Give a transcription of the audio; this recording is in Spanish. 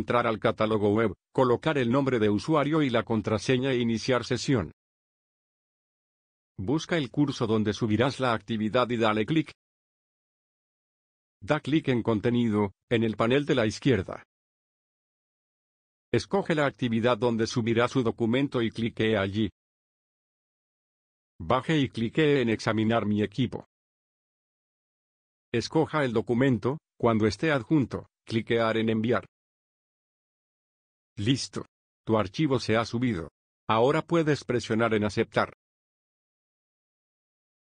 entrar al catálogo web, colocar el nombre de usuario y la contraseña e iniciar sesión. Busca el curso donde subirás la actividad y dale clic. Da clic en Contenido, en el panel de la izquierda. Escoge la actividad donde subirá su documento y clique allí. Baje y clique en Examinar mi equipo. Escoja el documento, cuando esté adjunto, cliquear en Enviar. Listo. Tu archivo se ha subido. Ahora puedes presionar en aceptar.